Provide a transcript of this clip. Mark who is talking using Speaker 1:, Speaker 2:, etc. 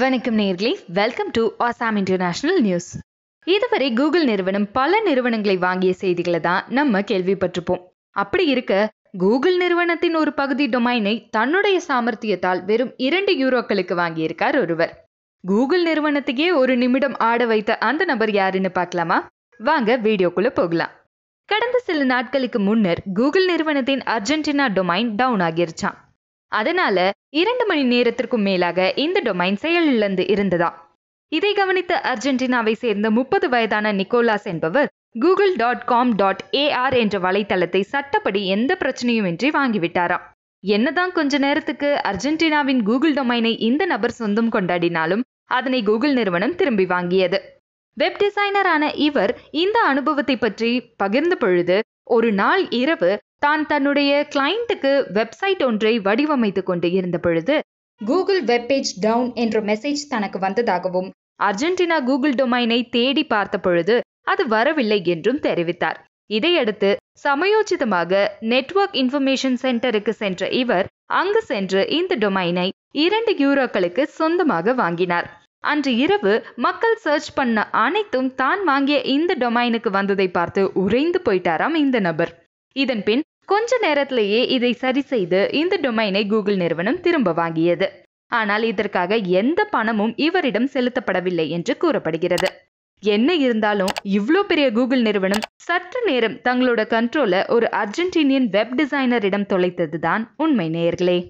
Speaker 1: வணக்கம் நேர்களே welcome to Assam international news இதுவரை கூகுள் நிறுவனம் பல நிறுவனங்களை வாங்கிய செய்திகளை தான் நம்ம கேள்விப்பட்டிருப்போம் அப்படி இருக்க கூகுள் நிறுவனத்தின் ஒரு பகுதி டொமைனை தன்னுடைய சாமர்த்தியத்தால் வெறும் இரண்டு யூரோக்களுக்கு வாங்கியிருக்கார் ஒருவர் கூகுள் நிறுவனத்துக்கே ஒரு நிமிடம் ஆட வைத்த அந்த நபர் யாருன்னு பார்க்கலாமா வாங்க வீடியோக்குள்ள போகலாம் கடந்த சில நாட்களுக்கு முன்னர் கூகுள் நிறுவனத்தின் அர்ஜென்டினா டொமைன் டவுன் ஆகிருச்சான் அதனால இரண்டு மணி நேரத்திற்கும் மேலாக இந்த டொமைன் செயலிழந்து இருந்ததா இதை கவனித்த அர்ஜென்டினாவை சேர்ந்த முப்பது வயதான நிக்கோலாஸ் என்பவர் Google dot com dot AR என்ற வலைத்தளத்தை சட்டப்படி எந்த இன்றி வாங்கிவிட்டாராம் என்னதான் கொஞ்ச நேரத்துக்கு அர்ஜென்டினாவின் கூகுள் டொமைனை இந்த நபர் சொந்தம் கொண்டாடினாலும் அதனை கூகுள் நிறுவனம் திரும்பி வாங்கியது வெப் டிசைனரான இவர் இந்த அனுபவத்தை பற்றி பகிர்ந்த பொழுது ஒரு நாள் இரவு தான் தன்னுடைய கிளைண்ட்டுக்கு வெப்சைட் ஒன்றை வடிவமைத்து கொண்டு இருந்த பொழுது கூகுள் வெப்பேஜ் டவுன் என்ற மெசேஜ் தனக்கு வந்ததாகவும் அர்ஜென்டினா கூகுள் டொமைனை தேடி பார்த்த பொழுது அது வரவில்லை என்றும் தெரிவித்தார் இதையடுத்து சமயோச்சிதமாக நெட்வொர்க் இன்ஃபர்மேஷன் சென்டருக்கு சென்ற இவர் அங்கு சென்று இந்த டொமைனை இரண்டு யூரோக்களுக்கு சொந்தமாக வாங்கினார் அன்று இரவு மக்கள் சர்ச் பண்ண அனைத்தும் தான் வாங்கிய இந்த டொமைனுக்கு வந்ததை பார்த்து உறைந்து போயிட்டாராம் இந்த நபர் இதன்பின் கொஞ்ச நேரத்திலேயே இதை சரி செய்து இந்த டொமைனை கூகுள் நிறுவனம் திரும்ப வாங்கியது ஆனால் இதற்காக எந்த பணமும் இவரிடம் செலுத்தப்படவில்லை என்று கூறப்படுகிறது என்ன இருந்தாலும் இவ்வளோ பெரிய கூகுள் நிறுவனம் சற்று நேரம் தங்களோட கண்ட்ரோலை ஒரு அர்ஜென்டினியன் வெப் டிசைனரிடம் தொலைத்தது தான் உண்மை நேயர்களே